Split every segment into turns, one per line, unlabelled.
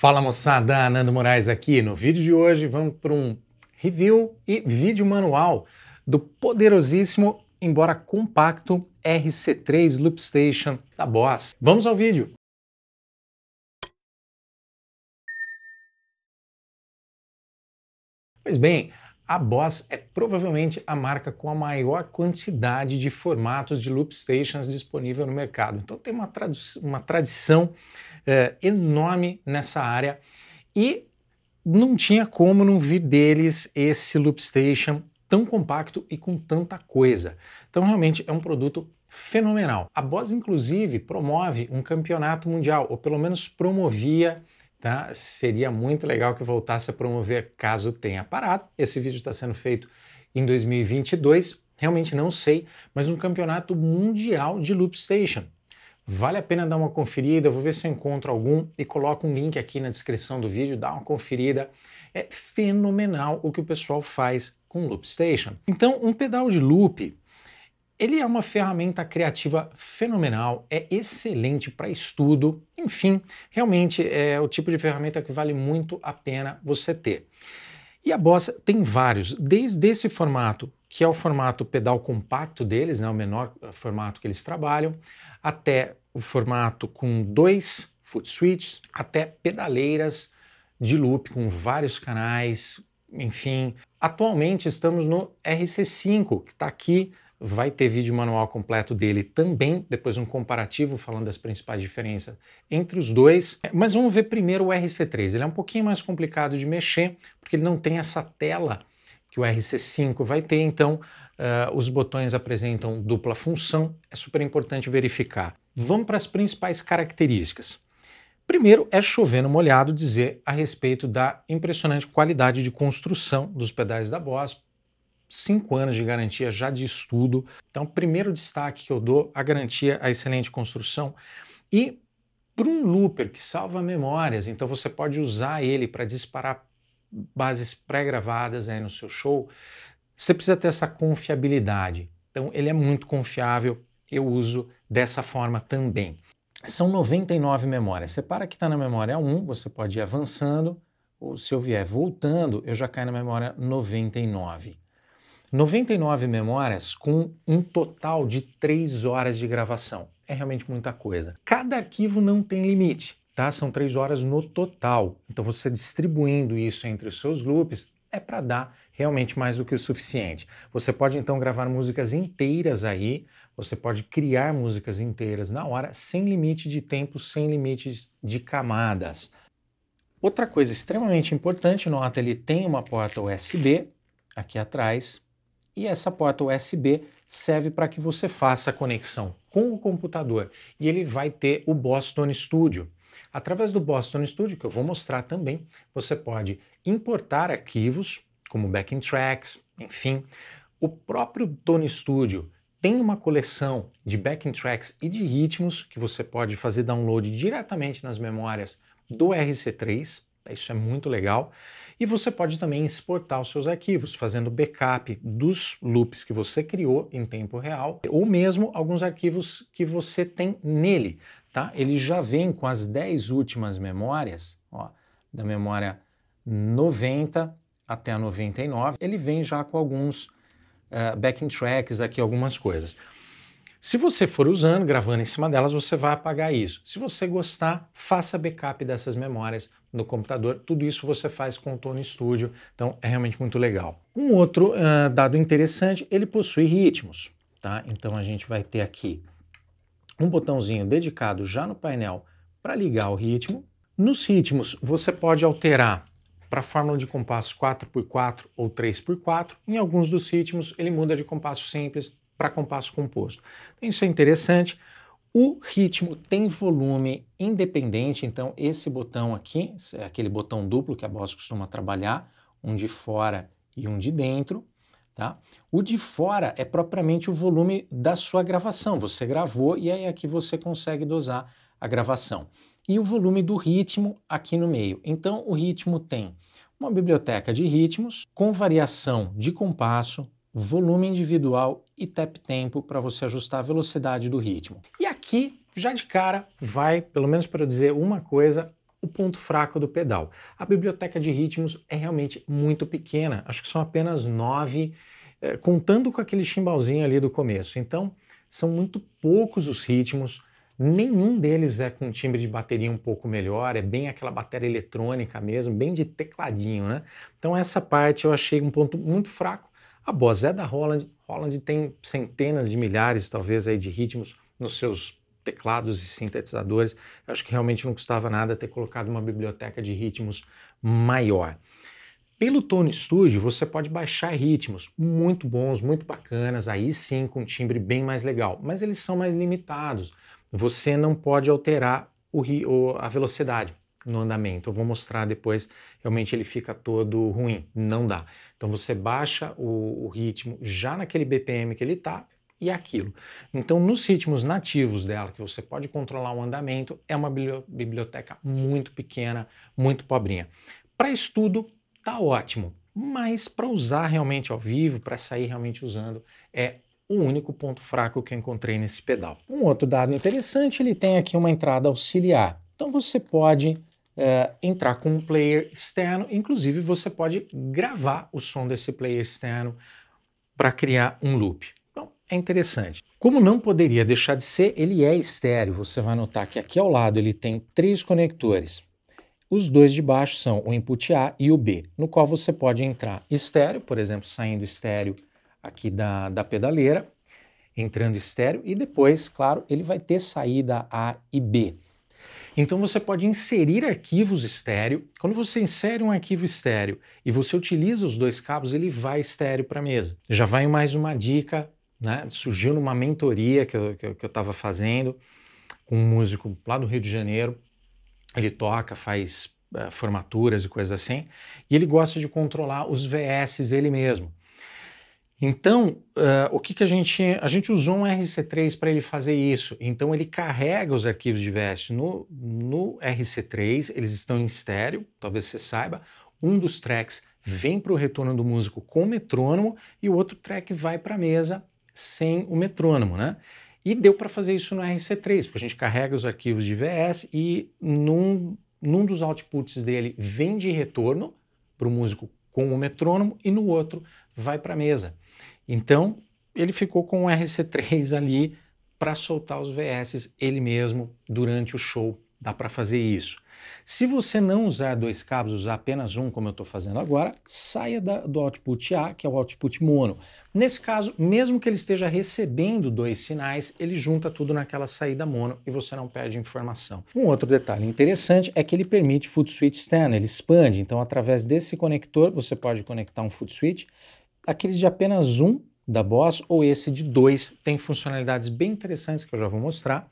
Fala moçada, Nando Moraes aqui. No vídeo de hoje vamos para um review e vídeo manual do poderosíssimo, embora compacto, RC3 Loop Station da Boss. Vamos ao vídeo! Pois bem, a Boss é provavelmente a marca com a maior quantidade de formatos de loop stations disponível no mercado. Então tem uma, uma tradição é, enorme nessa área e não tinha como não vir deles esse loop station tão compacto e com tanta coisa. Então realmente é um produto fenomenal. A Boss inclusive promove um campeonato mundial, ou pelo menos promovia tá? seria muito legal que voltasse a promover caso tenha parado. Esse vídeo está sendo feito em 2022, realmente não sei, mas um campeonato mundial de Loop Station. Vale a pena dar uma conferida, vou ver se eu encontro algum e coloco um link aqui na descrição do vídeo, dá uma conferida. É fenomenal o que o pessoal faz com Loop Station. Então, um pedal de loop ele é uma ferramenta criativa fenomenal, é excelente para estudo, enfim, realmente é o tipo de ferramenta que vale muito a pena você ter. E a Bossa tem vários, desde esse formato, que é o formato pedal compacto deles, né, o menor eh, formato que eles trabalham, até o formato com dois foot switches, até pedaleiras de loop com vários canais, enfim. Atualmente estamos no RC5, que está aqui Vai ter vídeo manual completo dele também, depois um comparativo falando das principais diferenças entre os dois. Mas vamos ver primeiro o RC3. Ele é um pouquinho mais complicado de mexer, porque ele não tem essa tela que o RC5 vai ter, então uh, os botões apresentam dupla função, é super importante verificar. Vamos para as principais características. Primeiro é chovendo molhado dizer a respeito da impressionante qualidade de construção dos pedais da Boss, cinco anos de garantia já de estudo. Então, primeiro destaque que eu dou, a garantia, a excelente construção. E para um looper que salva memórias, então você pode usar ele para disparar bases pré-gravadas aí no seu show, você precisa ter essa confiabilidade. Então, ele é muito confiável, eu uso dessa forma também. São 99 memórias. Separa que está na memória 1, você pode ir avançando, ou se eu vier voltando, eu já caio na memória 99. 99 memórias com um total de 3 horas de gravação. É realmente muita coisa. Cada arquivo não tem limite, tá? São 3 horas no total. Então você distribuindo isso entre os seus loops é para dar realmente mais do que o suficiente. Você pode então gravar músicas inteiras aí, você pode criar músicas inteiras na hora, sem limite de tempo, sem limites de camadas. Outra coisa extremamente importante, nota, ele tem uma porta USB aqui atrás, e essa porta USB serve para que você faça a conexão com o computador e ele vai ter o Boston Studio. Através do Boston Studio, que eu vou mostrar também, você pode importar arquivos como backing tracks, enfim. O próprio Tone Studio tem uma coleção de backing tracks e de ritmos que você pode fazer download diretamente nas memórias do RC3. Isso é muito legal. E você pode também exportar os seus arquivos, fazendo backup dos loops que você criou em tempo real, ou mesmo alguns arquivos que você tem nele. Tá? Ele já vem com as 10 últimas memórias, ó, da memória 90 até a 99, ele vem já com alguns uh, backing tracks aqui, algumas coisas. Se você for usando, gravando em cima delas, você vai apagar isso. Se você gostar, faça backup dessas memórias no computador. Tudo isso você faz com o Tone Studio, então é realmente muito legal. Um outro uh, dado interessante, ele possui ritmos, tá? Então a gente vai ter aqui um botãozinho dedicado já no painel para ligar o ritmo. Nos ritmos, você pode alterar para a fórmula de compasso 4x4 ou 3x4. Em alguns dos ritmos, ele muda de compasso simples para compasso composto. Isso é interessante. O ritmo tem volume independente, então esse botão aqui, aquele botão duplo que a Boss costuma trabalhar, um de fora e um de dentro, tá? O de fora é propriamente o volume da sua gravação, você gravou e aí aqui é você consegue dosar a gravação. E o volume do ritmo aqui no meio. Então o ritmo tem uma biblioteca de ritmos com variação de compasso, volume individual e tap tempo para você ajustar a velocidade do ritmo. E aqui, já de cara, vai, pelo menos para dizer uma coisa, o ponto fraco do pedal. A biblioteca de ritmos é realmente muito pequena, acho que são apenas nove, eh, contando com aquele chimbalzinho ali do começo. Então, são muito poucos os ritmos, nenhum deles é com timbre de bateria um pouco melhor, é bem aquela bateria eletrônica mesmo, bem de tecladinho, né? Então, essa parte eu achei um ponto muito fraco a Bozé da Holland, Holland tem centenas de milhares, talvez, aí, de ritmos nos seus teclados e sintetizadores. Eu acho que realmente não custava nada ter colocado uma biblioteca de ritmos maior. Pelo Tone Studio, você pode baixar ritmos muito bons, muito bacanas, aí sim com um timbre bem mais legal, mas eles são mais limitados. Você não pode alterar o, a velocidade no andamento. Eu vou mostrar depois, realmente ele fica todo ruim, não dá. Então você baixa o, o ritmo já naquele BPM que ele está e é aquilo. Então, nos ritmos nativos dela, que você pode controlar o andamento, é uma biblioteca muito pequena, muito pobrinha. Para estudo, tá ótimo, mas para usar realmente ao vivo, para sair realmente usando, é o único ponto fraco que eu encontrei nesse pedal. Um outro dado interessante, ele tem aqui uma entrada auxiliar. Então você pode é, entrar com um player externo. Inclusive, você pode gravar o som desse player externo para criar um loop. Então, é interessante. Como não poderia deixar de ser, ele é estéreo. Você vai notar que aqui ao lado ele tem três conectores. Os dois de baixo são o input A e o B, no qual você pode entrar estéreo, por exemplo, saindo estéreo aqui da, da pedaleira, entrando estéreo, e depois, claro, ele vai ter saída A e B. Então você pode inserir arquivos estéreo. Quando você insere um arquivo estéreo e você utiliza os dois cabos, ele vai estéreo para a mesa. Já vai mais uma dica, né? surgiu numa mentoria que eu estava que eu, fazendo com um músico lá do Rio de Janeiro. Ele toca, faz eh, formaturas e coisas assim, e ele gosta de controlar os VSs ele mesmo. Então, uh, o que, que a gente. A gente usou um RC3 para ele fazer isso. Então, ele carrega os arquivos de VEST no, no RC3, eles estão em estéreo, talvez você saiba. Um dos tracks vem para o retorno do músico com o metrônomo e o outro track vai para a mesa sem o metrônomo, né? E deu para fazer isso no RC3, porque a gente carrega os arquivos de VS e num, num dos outputs dele vem de retorno para o músico com o metrônomo e no outro vai para a mesa. Então, ele ficou com o RC3 ali para soltar os VS ele mesmo durante o show. Dá para fazer isso. Se você não usar dois cabos, usar apenas um, como eu estou fazendo agora, saia da, do output A, que é o output mono. Nesse caso, mesmo que ele esteja recebendo dois sinais, ele junta tudo naquela saída mono e você não perde informação. Um outro detalhe interessante é que ele permite foot switch externo, ele expande. Então, através desse conector, você pode conectar um foot switch aqueles de apenas um da Boss ou esse de dois tem funcionalidades bem interessantes que eu já vou mostrar.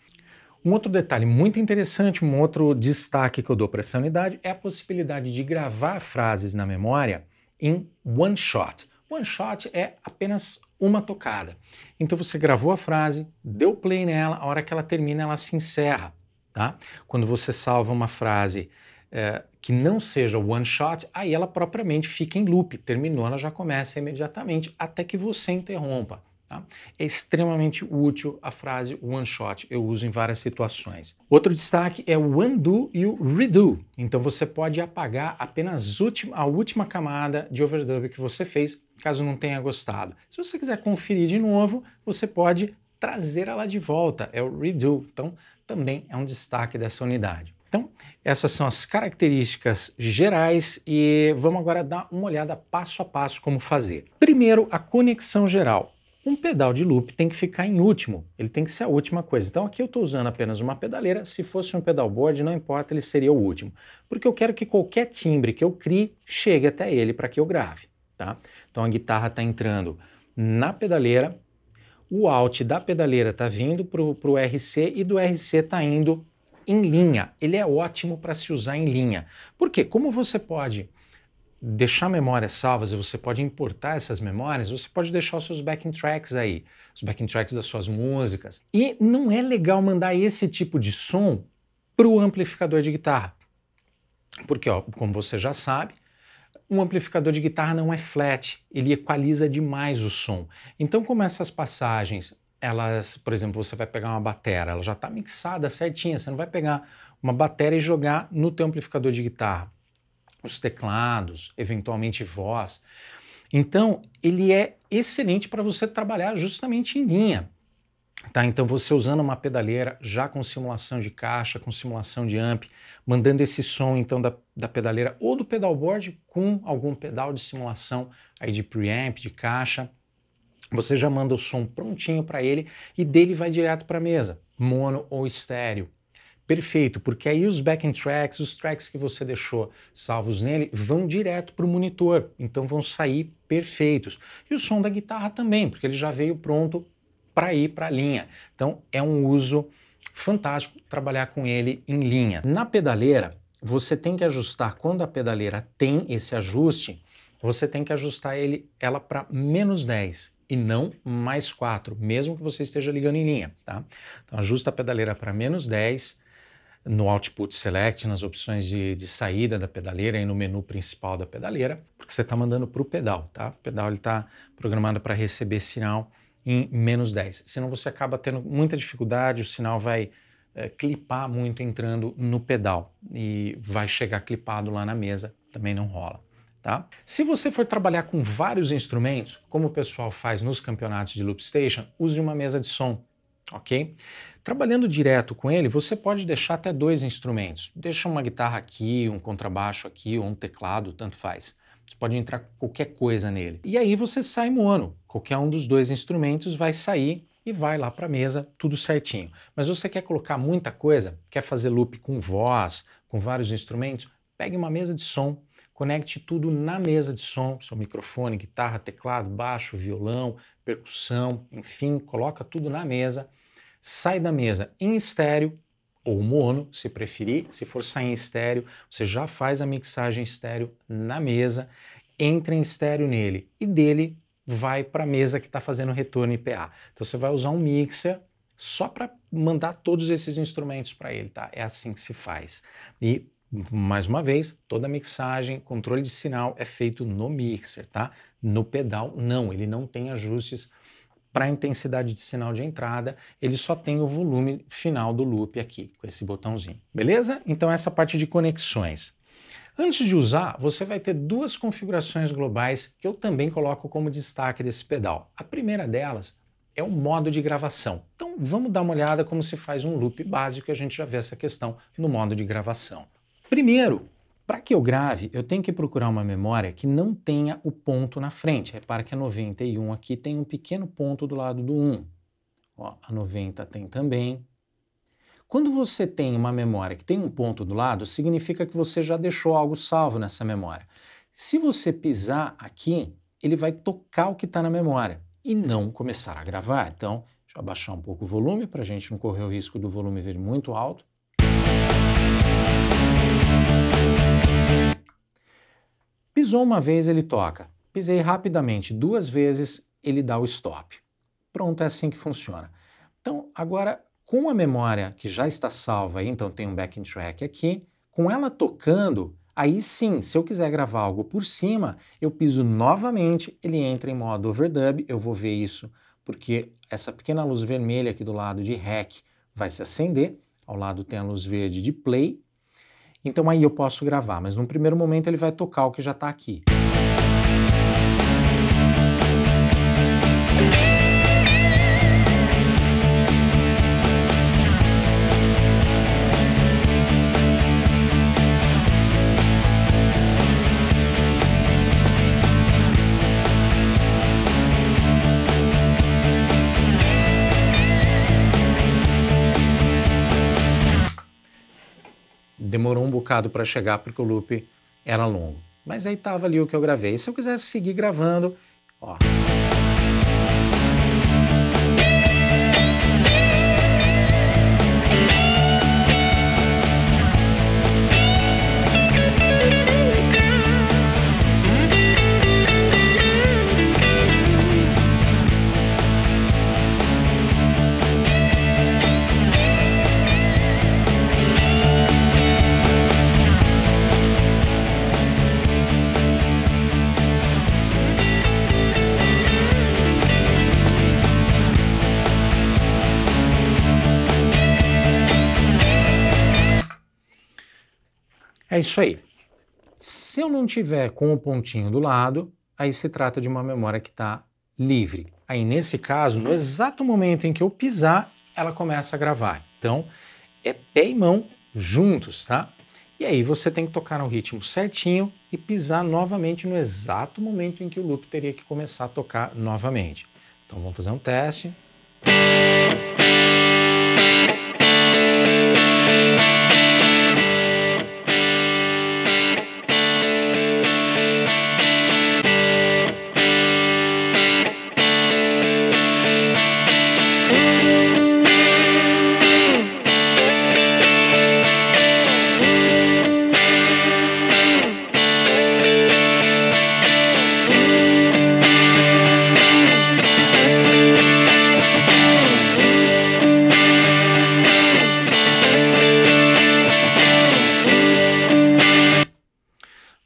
Um outro detalhe muito interessante, um outro destaque que eu dou para essa unidade é a possibilidade de gravar frases na memória em one shot. One shot é apenas uma tocada. Então você gravou a frase, deu play nela, a hora que ela termina ela se encerra, tá? Quando você salva uma frase é, que não seja one shot, aí ela propriamente fica em loop. Terminou, ela já começa imediatamente até que você interrompa. Tá? É extremamente útil a frase one shot, eu uso em várias situações. Outro destaque é o undo e o redo. Então você pode apagar apenas a última camada de overdub que você fez, caso não tenha gostado. Se você quiser conferir de novo, você pode trazer ela de volta, é o redo. Então também é um destaque dessa unidade. Então, essas são as características gerais e vamos agora dar uma olhada passo a passo como fazer. Primeiro, a conexão geral. Um pedal de loop tem que ficar em último, ele tem que ser a última coisa. Então aqui eu estou usando apenas uma pedaleira, se fosse um pedalboard, não importa, ele seria o último. Porque eu quero que qualquer timbre que eu crie chegue até ele para que eu grave. Tá? Então a guitarra está entrando na pedaleira, o alt da pedaleira está vindo para o RC e do RC está indo em linha. Ele é ótimo para se usar em linha. Por quê? Como você pode deixar memórias salvas e você pode importar essas memórias, você pode deixar os seus backing tracks aí, os backing tracks das suas músicas. E não é legal mandar esse tipo de som para o amplificador de guitarra. Porque, ó, como você já sabe, um amplificador de guitarra não é flat, ele equaliza demais o som. Então, como essas passagens elas, por exemplo, você vai pegar uma batera, ela já está mixada certinha, você não vai pegar uma batera e jogar no teu amplificador de guitarra. Os teclados, eventualmente voz. Então, ele é excelente para você trabalhar justamente em linha. Tá? Então, você usando uma pedaleira já com simulação de caixa, com simulação de amp, mandando esse som então da, da pedaleira ou do pedalboard com algum pedal de simulação aí de preamp, de caixa, você já manda o som prontinho para ele e dele vai direto para a mesa, mono ou estéreo. Perfeito, porque aí os backing tracks, os tracks que você deixou salvos nele, vão direto para o monitor, então vão sair perfeitos. E o som da guitarra também, porque ele já veio pronto para ir para a linha. Então é um uso fantástico trabalhar com ele em linha. Na pedaleira, você tem que ajustar quando a pedaleira tem esse ajuste, você tem que ajustar ele ela para menos 10 e não mais 4, mesmo que você esteja ligando em linha, tá? Então ajusta a pedaleira para menos 10 no output select, nas opções de, de, saída da pedaleira e no menu principal da pedaleira, porque você está mandando para o pedal, tá? O pedal está programado para receber sinal em menos 10, senão você acaba tendo muita dificuldade, o sinal vai é, clipar muito entrando no pedal e vai chegar clipado lá na mesa, também não rola. Tá? Se você for trabalhar com vários instrumentos, como o pessoal faz nos campeonatos de loop station, use uma mesa de som, ok? Trabalhando direto com ele, você pode deixar até dois instrumentos. Deixa uma guitarra aqui, um contrabaixo aqui, ou um teclado, tanto faz. Você pode entrar qualquer coisa nele. E aí você sai mono. Qualquer um dos dois instrumentos vai sair e vai lá para a mesa, tudo certinho. Mas você quer colocar muita coisa, quer fazer loop com voz, com vários instrumentos, pegue uma mesa de som Conecte tudo na mesa de som, seu microfone, guitarra, teclado, baixo, violão, percussão, enfim, coloca tudo na mesa. Sai da mesa em estéreo ou mono, se preferir. Se for sair em estéreo, você já faz a mixagem estéreo na mesa, entra em estéreo nele e dele vai para a mesa que está fazendo retorno IPA. Então você vai usar um mixer só para mandar todos esses instrumentos para ele, tá? É assim que se faz. E mais uma vez, toda a mixagem, controle de sinal é feito no mixer, tá? No pedal, não, ele não tem ajustes para a intensidade de sinal de entrada, ele só tem o volume final do loop aqui, com esse botãozinho, beleza? Então, essa parte de conexões. Antes de usar, você vai ter duas configurações globais que eu também coloco como destaque desse pedal. A primeira delas é o modo de gravação. Então, vamos dar uma olhada como se faz um loop básico e a gente já vê essa questão no modo de gravação. Primeiro, para que eu grave, eu tenho que procurar uma memória que não tenha o ponto na frente. Repara que a 91 aqui tem um pequeno ponto do lado do 1. Ó, a 90 tem também. Quando você tem uma memória que tem um ponto do lado, significa que você já deixou algo salvo nessa memória. Se você pisar aqui, ele vai tocar o que está na memória e não começar a gravar. Então, deixa eu abaixar um pouco o volume para a gente não correr o risco do volume vir muito alto. Pisou uma vez, ele toca. Pisei rapidamente duas vezes, ele dá o stop. Pronto, é assim que funciona. Então, agora, com a memória que já está salva, então tem um backing track aqui, com ela tocando, aí sim, se eu quiser gravar algo por cima, eu piso novamente, ele entra em modo overdub, eu vou ver isso porque essa pequena luz vermelha aqui do lado de REC vai se acender, ao lado tem a luz verde de play, então aí eu posso gravar, mas no primeiro momento ele vai tocar o que já está aqui. demorou um bocado para chegar porque o loop era longo. Mas aí tava ali o que eu gravei. se eu quisesse seguir gravando, ó. É isso aí. Se eu não tiver com o pontinho do lado, aí se trata de uma memória que está livre. Aí nesse caso, no exato momento em que eu pisar, ela começa a gravar. Então, é pé e mão juntos, tá? E aí você tem que tocar no ritmo certinho e pisar novamente no exato momento em que o loop teria que começar a tocar novamente. Então vamos fazer um teste.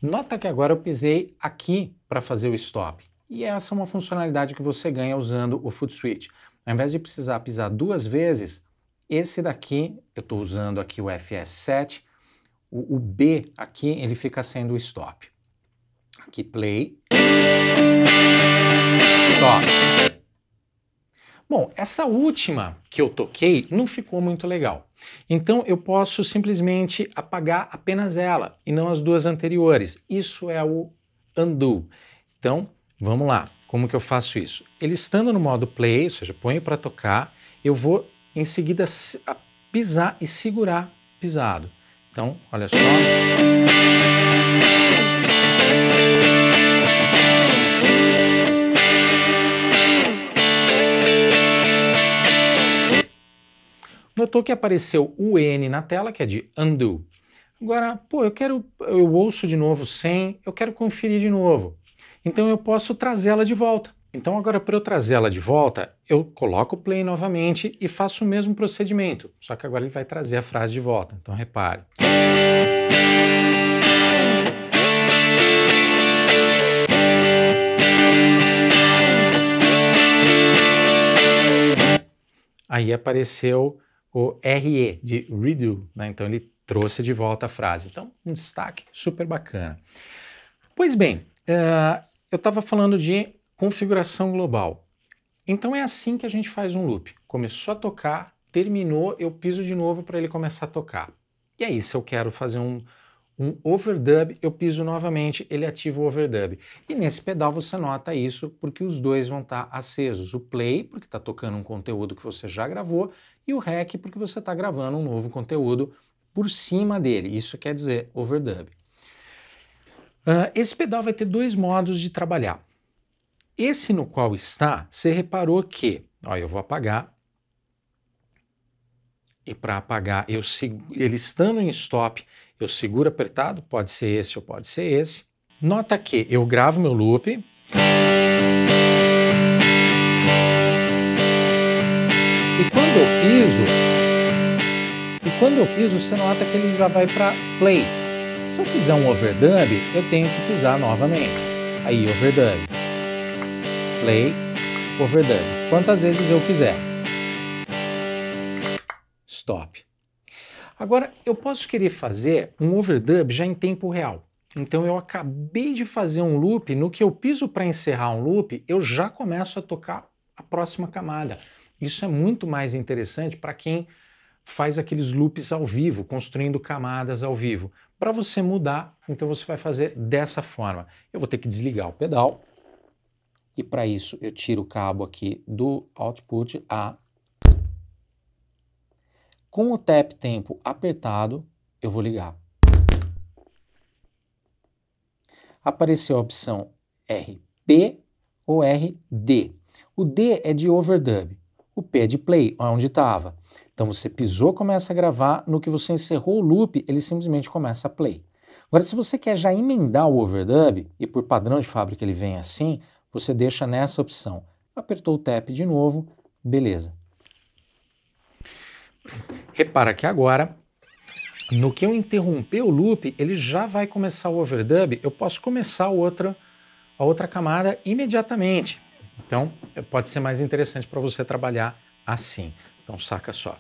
Nota que agora eu pisei aqui para fazer o stop. E essa é uma funcionalidade que você ganha usando o Foot Switch. Ao invés de precisar pisar duas vezes, esse daqui, eu estou usando aqui o FS7, o, o, B aqui, ele fica sendo o stop. Aqui play, stop. Bom, essa última que eu toquei não ficou muito legal. Então eu posso simplesmente apagar apenas ela e não as duas anteriores. Isso é o undo. Então vamos lá. Como que eu faço isso? Ele estando no modo play, ou seja, ponho para tocar, eu vou em seguida pisar e segurar pisado. Então, olha só. Notou que apareceu o N na tela, que é de undo. Agora, pô, eu quero, eu ouço de novo sem, eu quero conferir de novo. Então eu posso trazê-la de volta. Então agora para eu trazê-la de volta, eu coloco o play novamente e faço o mesmo procedimento, só que agora ele vai trazer a frase de volta. Então repare. Aí apareceu o RE de redo, né? então ele trouxe de volta a frase. Então, um destaque super bacana. Pois bem, uh, eu estava falando de configuração global. Então é assim que a gente faz um loop. Começou a tocar, terminou, eu piso de novo para ele começar a tocar. E aí, é se eu quero fazer um, um overdub, eu piso novamente, ele ativa o overdub. E nesse pedal você nota isso porque os dois vão estar tá acesos. O play, porque está tocando um conteúdo que você já gravou, e o rec, porque você está gravando um novo conteúdo por cima dele. Isso quer dizer overdub. Uh, esse pedal vai ter dois modos de trabalhar. Esse no qual está, você reparou que, ó, eu vou apagar, e para apagar, eu sigo, ele estando em stop, eu seguro apertado, pode ser esse ou pode ser esse. Nota que eu gravo meu loop. E quando eu piso, e quando eu piso, você nota que ele já vai para play. Se eu quiser um overdub, eu tenho que pisar novamente. Aí, overdub. Play, overdub. Quantas vezes eu quiser. Stop. Agora, eu posso querer fazer um overdub já em tempo real. Então eu acabei de fazer um loop, no que eu piso para encerrar um loop, eu já começo a tocar a próxima camada. Isso é muito mais interessante para quem faz aqueles loops ao vivo, construindo camadas ao vivo. Para você mudar, então você vai fazer dessa forma. Eu vou ter que desligar o pedal e para isso eu tiro o cabo aqui do output A com o tap tempo apertado, eu vou ligar. Apareceu a opção RP ou RD. O D é de overdub, o P é de play, é onde estava. Então você pisou, começa a gravar, no que você encerrou o loop, ele simplesmente começa a play. Agora, se você quer já emendar o overdub, e por padrão de fábrica ele vem assim, você deixa nessa opção. Apertou o tap de novo, beleza. Repara que agora, no que eu interromper o loop, ele já vai começar o overdub, eu posso começar a outra, a outra camada imediatamente. Então, pode ser mais interessante para você trabalhar assim. Então, saca só.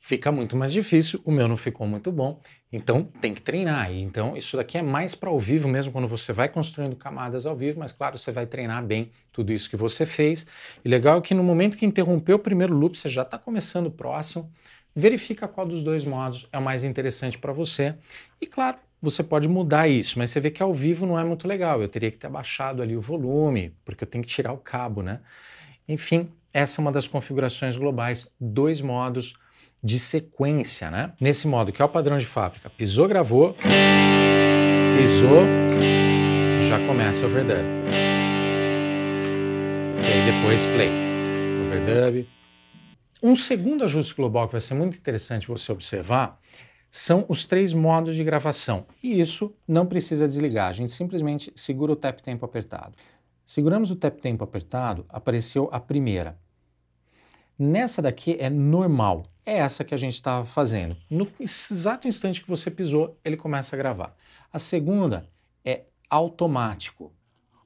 Fica muito mais difícil, o meu não ficou muito bom, então tem que treinar. Então isso daqui é mais para ao vivo mesmo, quando você vai construindo camadas ao vivo, mas claro, você vai treinar bem tudo isso que você fez. E legal é que no momento que interrompeu o primeiro loop, você já está começando o próximo, verifica qual dos dois modos é o mais interessante para você. E claro, você pode mudar isso, mas você vê que ao vivo não é muito legal. Eu teria que ter abaixado ali o volume, porque eu tenho que tirar o cabo, né? Enfim, essa é uma das configurações globais, dois modos de sequência, né? Nesse modo, que é o padrão de fábrica. Pisou, gravou, pisou, já começa overdub. E aí depois play, overdub. Um segundo ajuste global que vai ser muito interessante você observar são os três modos de gravação. E isso não precisa desligar, a gente simplesmente segura o tap tempo apertado. Seguramos o tap tempo apertado, apareceu a primeira. Nessa daqui é normal, é essa que a gente estava tá fazendo. No exato instante que você pisou, ele começa a gravar. A segunda é automático.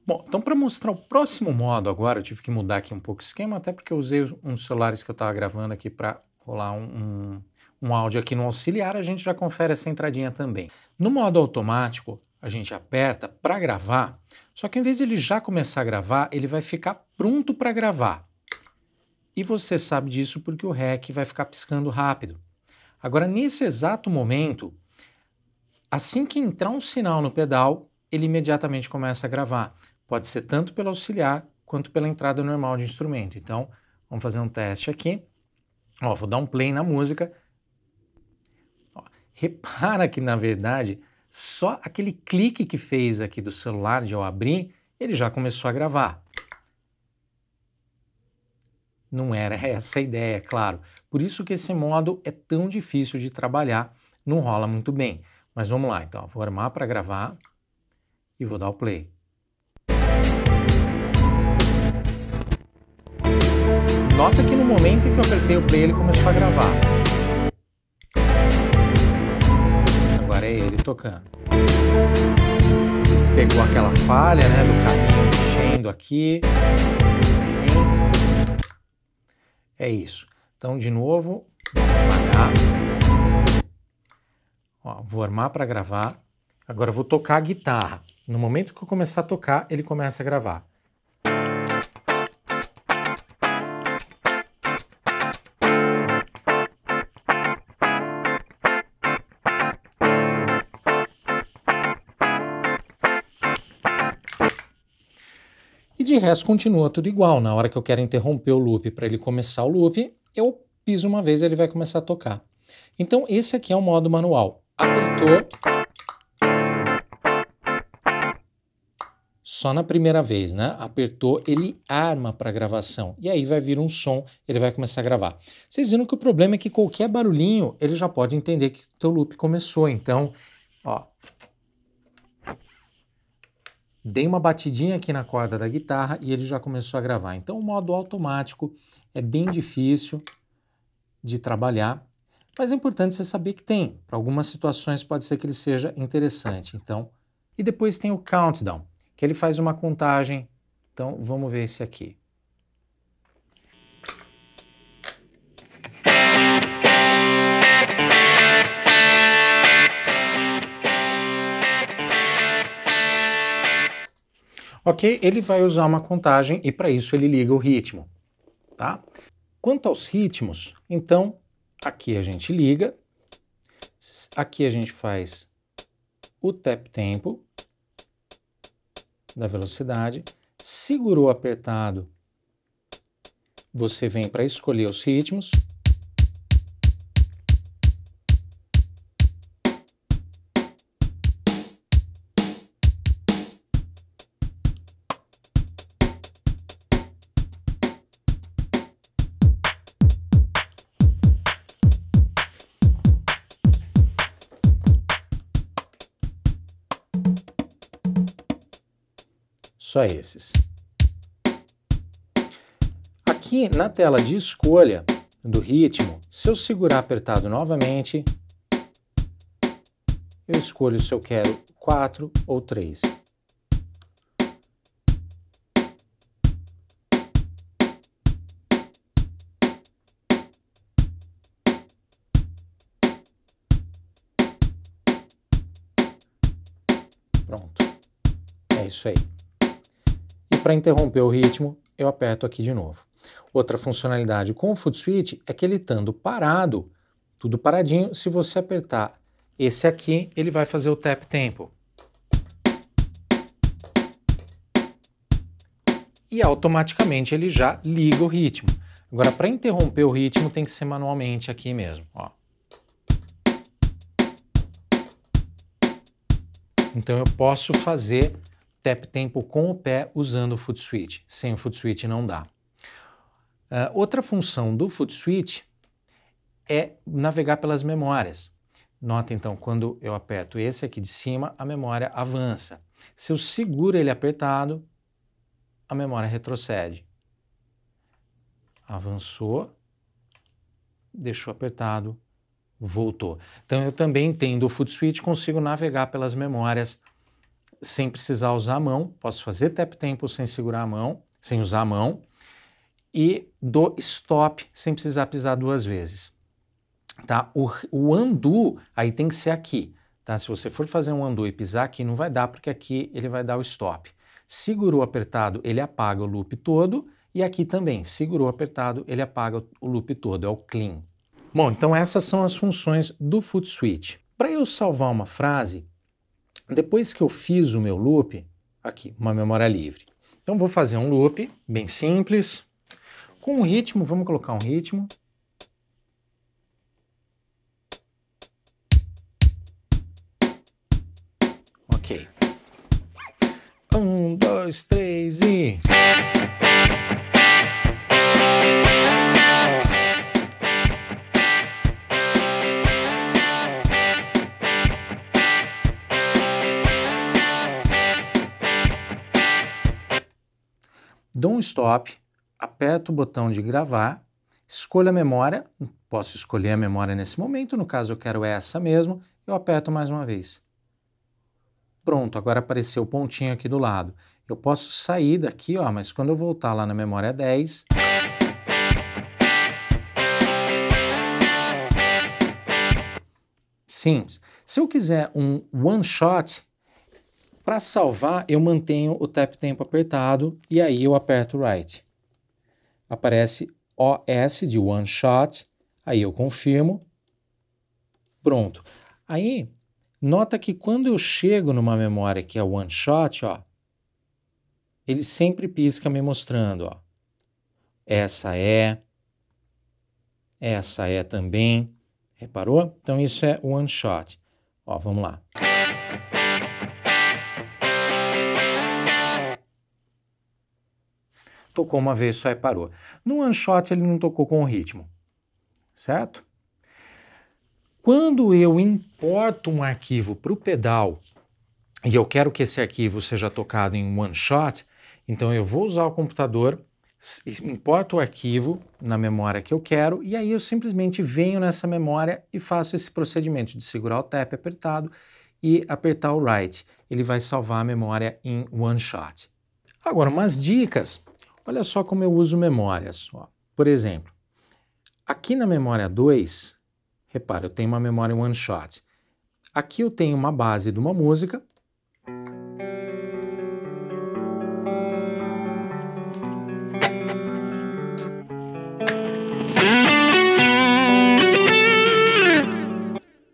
Bom, então para mostrar o próximo modo agora, eu tive que mudar aqui um pouco o esquema, até porque eu usei uns celulares que eu estava gravando aqui para rolar um, um, um áudio aqui no auxiliar, a gente já confere essa entradinha também. No modo automático, a gente aperta para gravar, só que em vez de ele já começar a gravar, ele vai ficar pronto para gravar. E você sabe disso porque o REC vai ficar piscando rápido. Agora, nesse exato momento, assim que entrar um sinal no pedal, ele imediatamente começa a gravar. Pode ser tanto pelo auxiliar quanto pela entrada normal de instrumento. Então, vamos fazer um teste aqui. Ó, vou dar um play na música. Ó, repara que, na verdade, só aquele clique que fez aqui do celular de eu abrir, ele já começou a gravar. Não era essa a ideia, é claro. Por isso que esse modo é tão difícil de trabalhar, não rola muito bem. Mas vamos lá, então. Vou armar para gravar e vou dar o play. Nota que no momento em que eu apertei o play, ele começou a gravar. Agora é ele tocando. Pegou aquela falha, né, do caminho mexendo aqui. Enfim. É isso. Então, de novo, Ó, vou armar para gravar. Agora vou tocar a guitarra. No momento que eu começar a tocar, ele começa a gravar. o resto continua tudo igual. Na hora que eu quero interromper o loop para ele começar o loop, eu piso uma vez e ele vai começar a tocar. Então esse aqui é o modo manual. Apertou. Só na primeira vez, né? Apertou, ele arma para gravação. E aí vai vir um som, ele vai começar a gravar. Vocês viram que o problema é que qualquer barulhinho, ele já pode entender que o teu loop começou. Então, ó, dei uma batidinha aqui na corda da guitarra e ele já começou a gravar. Então, o modo automático é bem difícil de trabalhar, mas é importante você saber que tem. Para algumas situações pode ser que ele seja interessante. Então, e depois tem o countdown, que ele faz uma contagem. Então, vamos ver esse aqui. Ok? Ele vai usar uma contagem e para isso ele liga o ritmo, tá? Quanto aos ritmos, então aqui a gente liga, aqui a gente faz o tap tempo da velocidade, segurou apertado, você vem para escolher os ritmos, a esses. Aqui na tela de escolha do ritmo, se eu segurar apertado novamente, eu escolho se eu quero 4 ou 3. Pronto. É isso aí. Para interromper o ritmo, eu aperto aqui de novo. Outra funcionalidade com o foot switch é que ele estando parado, tudo paradinho, se você apertar esse aqui, ele vai fazer o tap tempo. E automaticamente ele já liga o ritmo. Agora, para interromper o ritmo, tem que ser manualmente aqui mesmo. Ó. Então eu posso fazer step tempo com o pé usando o FootSuite. Sem o FootSuite não dá. Uh, outra função do FootSuite é navegar pelas memórias. Nota então, quando eu aperto esse aqui de cima, a memória avança. Se eu seguro ele apertado, a memória retrocede. Avançou, deixou apertado, voltou. Então eu também tendo o FootSuite, consigo navegar pelas memórias sem precisar usar a mão, posso fazer tap tempo sem segurar a mão, sem usar a mão, e dou stop sem precisar pisar duas vezes. Tá? O, o undo aí tem que ser aqui. Tá? Se você for fazer um undo e pisar aqui, não vai dar, porque aqui ele vai dar o stop. Segurou apertado, ele apaga o loop todo, e aqui também, segurou apertado, ele apaga o loop todo, é o clean. Bom, então essas são as funções do foot switch. Para eu salvar uma frase, depois que eu fiz o meu loop, aqui, uma memória livre. Então vou fazer um loop bem simples, com um ritmo, vamos colocar um ritmo. Ok. Um, dois, três e... dou um stop, aperto o botão de gravar, escolho a memória, posso escolher a memória nesse momento, no caso eu quero essa mesmo, eu aperto mais uma vez. Pronto, agora apareceu o pontinho aqui do lado. Eu posso sair daqui, ó, mas quando eu voltar lá na memória 10... Simples. Se eu quiser um one shot, para salvar, eu mantenho o tap tempo apertado e aí eu aperto write. Aparece OS de One Shot, aí eu confirmo. Pronto. Aí, nota que quando eu chego numa memória que é One Shot, ó, ele sempre pisca me mostrando, ó. Essa é, essa é também. Reparou? Então isso é One Shot. Ó, vamos lá. Tocou uma vez só e parou. No one shot ele não tocou com o ritmo, certo? Quando eu importo um arquivo para o pedal e eu quero que esse arquivo seja tocado em one shot, então eu vou usar o computador, importo o arquivo na memória que eu quero e aí eu simplesmente venho nessa memória e faço esse procedimento de segurar o tap apertado e apertar o write. Ele vai salvar a memória em one shot. Agora, umas dicas Olha só como eu uso memórias. Ó. Por exemplo, aqui na memória 2, repara, eu tenho uma memória one shot. Aqui eu tenho uma base de uma música.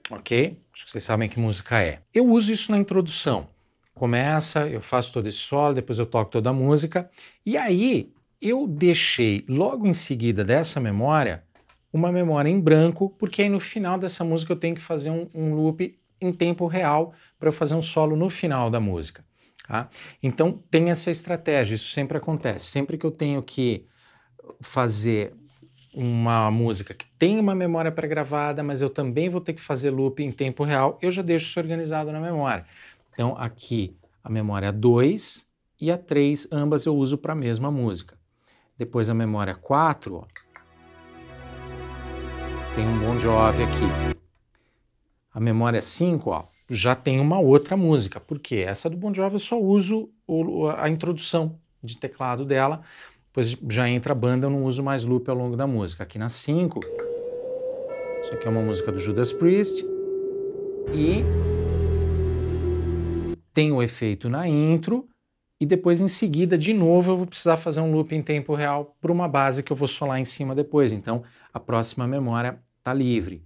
Ok? Acho que Vocês sabem que música é. Eu uso isso na introdução começa, eu faço todo esse solo, depois eu toco toda a música. E aí eu deixei logo em seguida dessa memória uma memória em branco, porque aí no final dessa música eu tenho que fazer um, um loop em tempo real para eu fazer um solo no final da música. Tá? Então tem essa estratégia, isso sempre acontece. Sempre que eu tenho que fazer uma música que tem uma memória pré-gravada, mas eu também vou ter que fazer loop em tempo real, eu já deixo isso organizado na memória. Então aqui a memória 2 e a 3, ambas eu uso para a mesma música. Depois a memória 4, tem um Bon Jovi aqui. A memória 5, ó, já tem uma outra música. Por quê? Essa do Bon Jovi eu só uso o, a introdução de teclado dela, pois já entra a banda, eu não uso mais loop ao longo da música. Aqui na 5, isso aqui é uma música do Judas Priest e tem o efeito na intro e depois em seguida, de novo, eu vou precisar fazer um loop em tempo real para uma base que eu vou solar em cima depois. Então, a próxima memória está livre.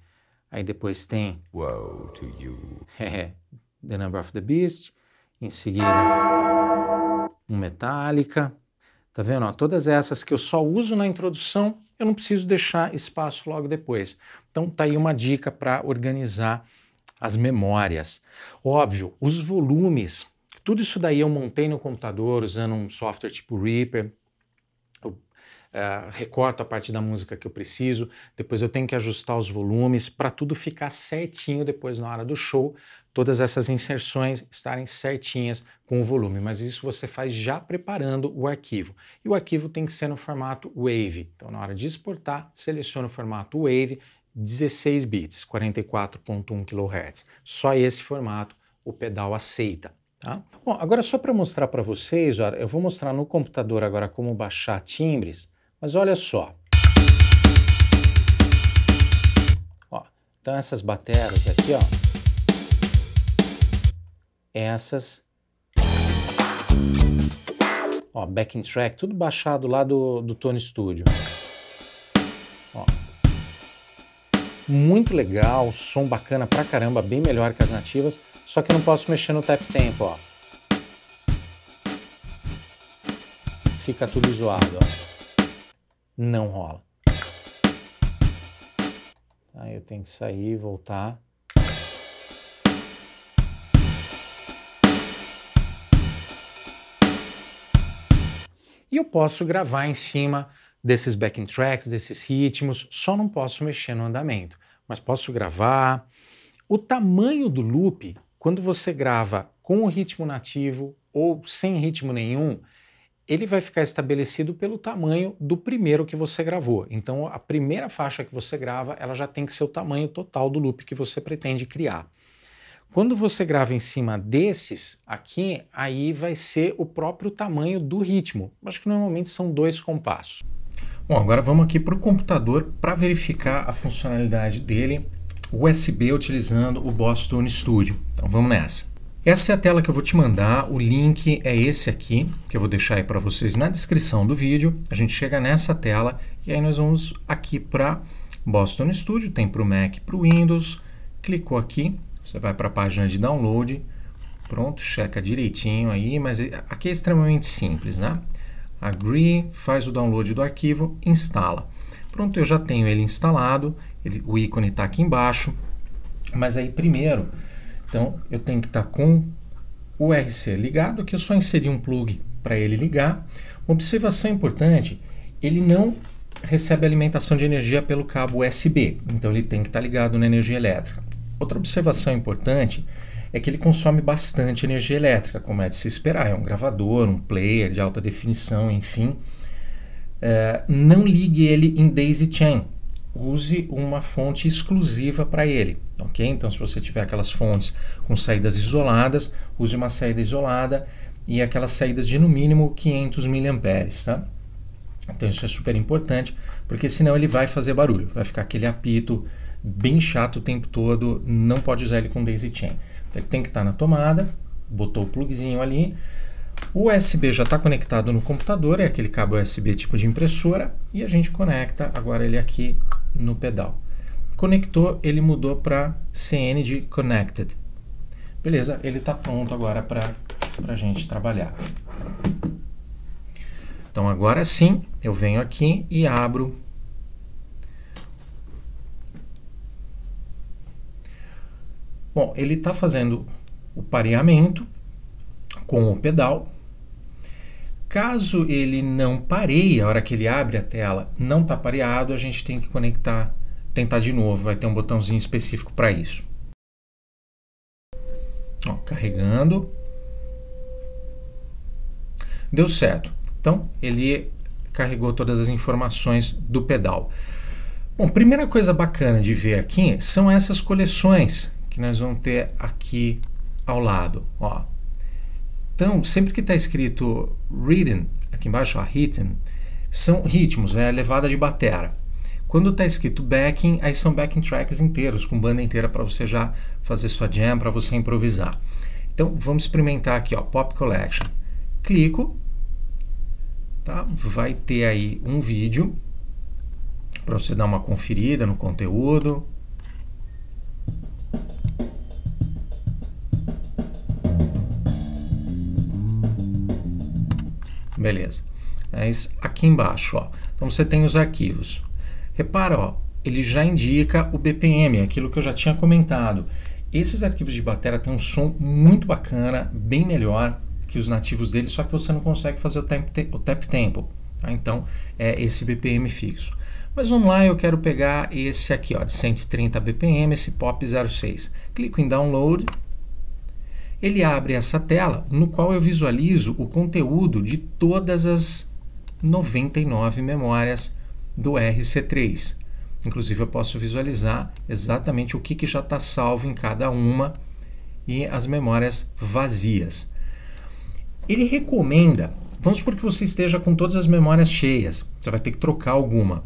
Aí depois tem Woe to you. É, the Number of the Beast, em seguida um Metallica. Tá vendo? Ó, todas essas que eu só uso na introdução, eu não preciso deixar espaço logo depois. Então tá aí uma dica para organizar as memórias. Óbvio, os volumes, tudo isso daí eu montei no computador usando um software tipo Reaper. Eu eh, recorto a parte da música que eu preciso, depois eu tenho que ajustar os volumes para tudo ficar certinho depois na hora do show, todas essas inserções estarem certinhas com o volume. Mas isso você faz já preparando o arquivo. E o arquivo tem que ser no formato WAV. Então, na hora de exportar, seleciona o formato WAV 16 bits, 44.1 kHz. Só esse formato o pedal aceita. Tá? Bom, agora só para mostrar para vocês, olha, eu vou mostrar no computador agora como baixar timbres, mas olha só. Ó, então essas bateras aqui, ó. Essas. Ó, backing track, tudo baixado lá do, do Tone Studio. Ó muito legal, som bacana pra caramba, bem melhor que as nativas, só que não posso mexer no tap tempo, ó. Fica tudo zoado, ó. Não rola. Aí eu tenho que sair e voltar. E eu posso gravar em cima desses backing tracks, desses ritmos, só não posso mexer no andamento, mas posso gravar. O tamanho do loop, quando você grava com o ritmo nativo ou sem ritmo nenhum, ele vai ficar estabelecido pelo tamanho do primeiro que você gravou. Então, a primeira faixa que você grava, ela já tem que ser o tamanho total do loop que você pretende criar. Quando você grava em cima desses, aqui, aí vai ser o próprio tamanho do ritmo. Acho que normalmente são dois compassos. Bom, agora vamos aqui para o computador para verificar a funcionalidade dele USB utilizando o Boston Studio. Então vamos nessa. Essa é a tela que eu vou te mandar, o link é esse aqui, que eu vou deixar aí para vocês na descrição do vídeo. A gente chega nessa tela e aí nós vamos aqui para Boston Studio, tem para o Mac, para o Windows. Clicou aqui, você vai para a página de download, pronto, checa direitinho aí, mas é, aqui é extremamente simples, né? agree, faz o download do arquivo, instala. Pronto, eu já tenho ele instalado, ele, o ícone está aqui embaixo, mas aí primeiro, então eu tenho que estar tá com o RC ligado, que eu só inseri um plug para ele ligar. Uma observação importante, ele não recebe alimentação de energia pelo cabo USB, então ele tem que estar tá ligado na energia elétrica. Outra observação importante é que ele consome bastante energia elétrica, como é de se esperar. É um gravador, um player de alta definição, enfim. É, não ligue ele em Daisy Chain. Use uma fonte exclusiva para ele, ok? Então, se você tiver aquelas fontes com saídas isoladas, use uma saída isolada e aquelas saídas de no mínimo 500 mA, tá? Então, isso é super importante, porque senão ele vai fazer barulho, vai ficar aquele apito bem chato o tempo todo, não pode usar ele com daisy chain. Ele tem que estar tá na tomada, botou o plugzinho ali. O USB já está conectado no computador, é aquele cabo USB tipo de impressora, e a gente conecta agora ele aqui no pedal. Conectou, ele mudou para CN de Connected. Beleza, ele está pronto agora para a gente trabalhar. Então agora sim, eu venho aqui e abro Bom, ele está fazendo o pareamento com o pedal. Caso ele não pareie, a hora que ele abre a tela não está pareado, a gente tem que conectar, tentar de novo. Vai ter um botãozinho específico para isso. Ó, carregando. Deu certo. Então, ele carregou todas as informações do pedal. Bom, primeira coisa bacana de ver aqui são essas coleções que nós vamos ter aqui ao lado. Ó. Então, sempre que está escrito rhythm, aqui embaixo, ó, rhythm, são ritmos, né? é né, levada de batera. Quando está escrito backing, aí são backing tracks inteiros, com banda inteira para você já fazer sua jam, para você improvisar. Então, vamos experimentar aqui, ó, Pop Collection. Clico, tá? vai ter aí um vídeo para você dar uma conferida no conteúdo, Beleza. Mas é aqui embaixo, ó. Então você tem os arquivos. Repara, ó, ele já indica o BPM, aquilo que eu já tinha comentado. Esses arquivos de bateria têm um som muito bacana, bem melhor que os nativos dele, só que você não consegue fazer o tap, te o tap tempo. Tá? Então, é esse BPM fixo. Mas vamos lá, eu quero pegar esse aqui, ó, de 130 BPM, esse POP 06. Clico em Download ele abre essa tela no qual eu visualizo o conteúdo de todas as 99 memórias do RC3. Inclusive, eu posso visualizar exatamente o que, que já está salvo em cada uma e as memórias vazias. Ele recomenda, vamos supor que você esteja com todas as memórias cheias, você vai ter que trocar alguma.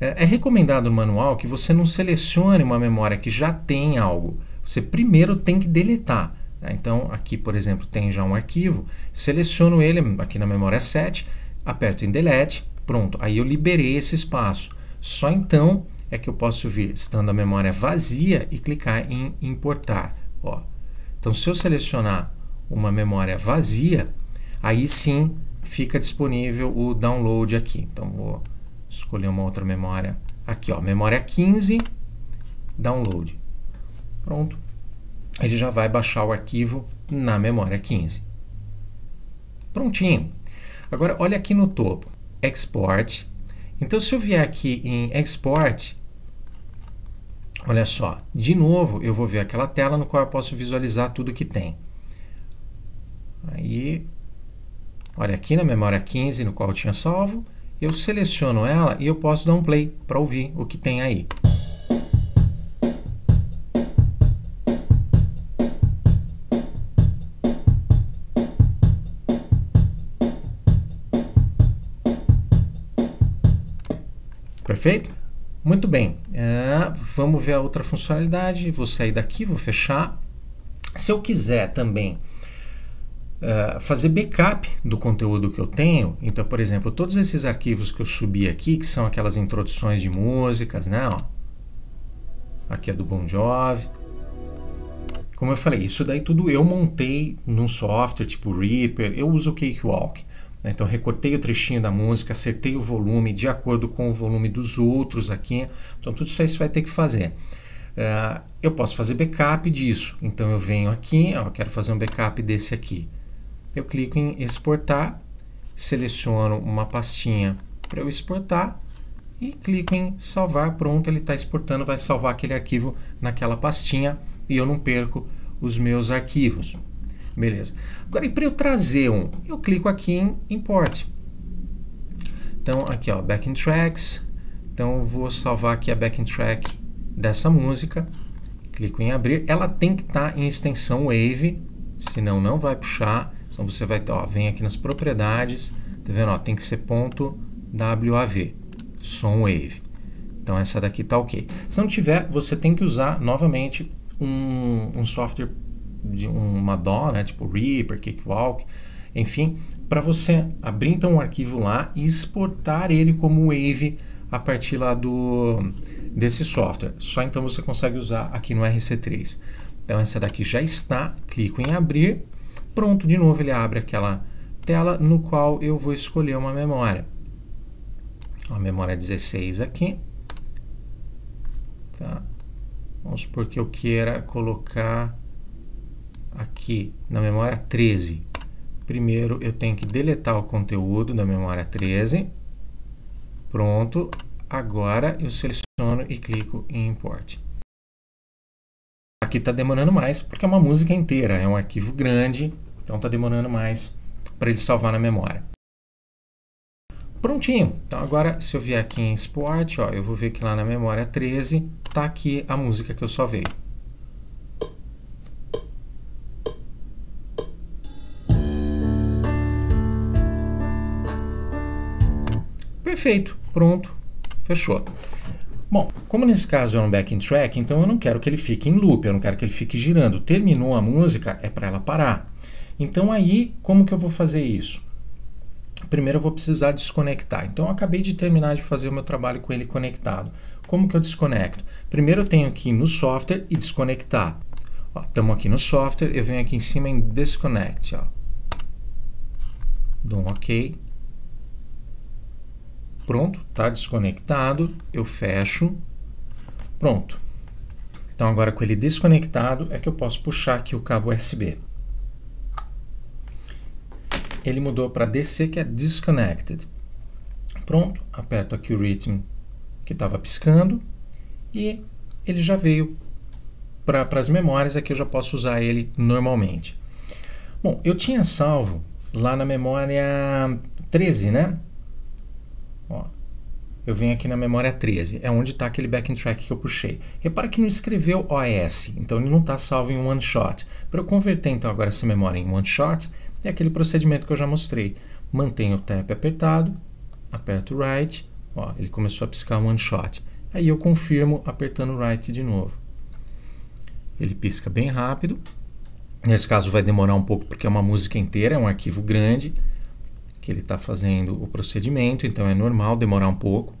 É, é recomendado no manual que você não selecione uma memória que já tem algo. Você primeiro tem que deletar. Né? Então, aqui, por exemplo, tem já um arquivo, seleciono ele aqui na memória 7, aperto em Delete, pronto, aí eu liberei esse espaço. Só então é que eu posso vir, estando a memória vazia, e clicar em Importar. Ó. Então, se eu selecionar uma memória vazia, aí sim fica disponível o download aqui. Então, vou escolher uma outra memória aqui, ó, memória 15, download. Pronto ele já vai baixar o arquivo na memória 15. Prontinho. Agora olha aqui no topo, export. Então se eu vier aqui em export, olha só, de novo eu vou ver aquela tela no qual eu posso visualizar tudo que tem. Aí, olha aqui na memória 15 no qual eu tinha salvo, eu seleciono ela e eu posso dar um play para ouvir o que tem aí. Perfeito? Muito bem. É, vamos ver a outra funcionalidade. Vou sair daqui, vou fechar. Se eu quiser também é, fazer backup do conteúdo que eu tenho. Então, por exemplo, todos esses arquivos que eu subi aqui, que são aquelas introduções de músicas, né? Ó. Aqui é do Bon Jovi. Como eu falei, isso daí tudo eu montei num software tipo Reaper, eu uso o Cakewalk. Né? Então recortei o trechinho da música, acertei o volume de acordo com o volume dos outros aqui. Então tudo isso aí você vai ter que fazer. Uh, eu posso fazer backup disso. Então eu venho aqui, ó, quero fazer um backup desse aqui. Eu clico em exportar, seleciono uma pastinha para eu exportar e clico em salvar. Pronto, ele está exportando, vai salvar aquele arquivo naquela pastinha e eu não perco os meus arquivos. Beleza. Agora, para eu trazer um, eu clico aqui em Import. Então, aqui ó, Backing Tracks. Então, eu vou salvar aqui a Backing Track dessa música. Clico em abrir. Ela tem que estar tá em extensão Wave, senão não vai puxar. Então, você vai, tá, ó, vem aqui nas propriedades, tá vendo? Ó, tem que ser ponto .wav, som Wave. Então, essa daqui tá ok. Se não tiver, você tem que usar novamente um, um software de uma DAW, né, tipo Reaper, Cakewalk, enfim, para você abrir então um arquivo lá e exportar ele como Wave a partir lá do desse software. Só então você consegue usar aqui no RC3. Então essa daqui já está, clico em abrir, pronto, de novo ele abre aquela tela no qual eu vou escolher uma memória. A memória 16 aqui. Tá. Vamos supor que eu queira colocar aqui na memória 13. Primeiro eu tenho que deletar o conteúdo da memória 13. Pronto. Agora eu seleciono e clico em import. Aqui está demorando mais porque é uma música inteira, é um arquivo grande, então está demorando mais para ele salvar na memória. Prontinho. Então agora se eu vier aqui em export, ó, eu vou ver que lá na memória 13 está aqui a música que eu salvei. Perfeito, pronto, fechou. Bom, como nesse caso é um backing track, então eu não quero que ele fique em loop, eu não quero que ele fique girando. Terminou a música, é para ela parar. Então aí, como que eu vou fazer isso? Primeiro eu vou precisar desconectar. Então eu acabei de terminar de fazer o meu trabalho com ele conectado. Como que eu desconecto? Primeiro eu tenho que ir no software e desconectar. Estamos aqui no software, eu venho aqui em cima em Disconnect. Ó. Dou um OK Pronto, está desconectado. Eu fecho. Pronto. Então agora com ele desconectado é que eu posso puxar aqui o cabo USB. Ele mudou para DC que é disconnected. Pronto, aperto aqui o ritmo que estava piscando e ele já veio para as memórias, aqui eu já posso usar ele normalmente. Bom, eu tinha salvo lá na memória 13, né? Ó, eu venho aqui na memória 13, é onde está aquele backing track que eu puxei. Repara que não escreveu OS, então ele não está salvo em one shot. Para eu converter então agora essa memória em one shot, é aquele procedimento que eu já mostrei. Mantenho o tap apertado, aperto right, ó, ele começou a piscar one shot. Aí eu confirmo apertando right de novo. Ele pisca bem rápido. Nesse caso vai demorar um pouco porque é uma música inteira, é um arquivo grande ele está fazendo o procedimento, então é normal demorar um pouco.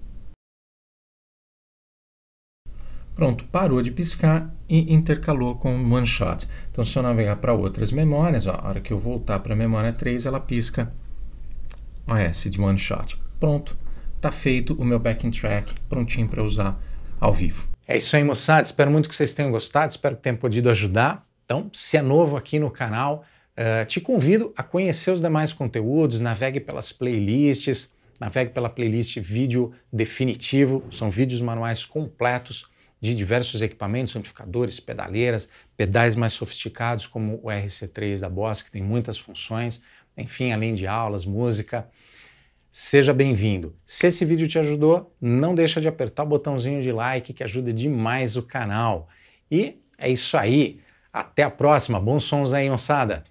Pronto, parou de piscar e intercalou com one shot. Então, se eu navegar para outras memórias, ó, a hora que eu voltar para a memória 3, ela pisca OS de one shot. Pronto, está feito o meu backing track, prontinho para usar ao vivo. É isso aí, moçada. Espero muito que vocês tenham gostado, espero que tenham podido ajudar. Então, se é novo aqui no canal, eh, te convido a conhecer os demais conteúdos, navegue pelas playlists, navegue pela playlist Vídeo Definitivo, são vídeos manuais completos de diversos equipamentos, amplificadores, pedaleiras, pedais mais sofisticados como o RC3 da Boss, que tem muitas funções, enfim, além de aulas, música. Seja bem-vindo. Se esse vídeo te ajudou, não deixa de apertar o botãozinho de like que ajuda demais o canal. E é isso aí. Até a próxima. Bons sons aí, moçada.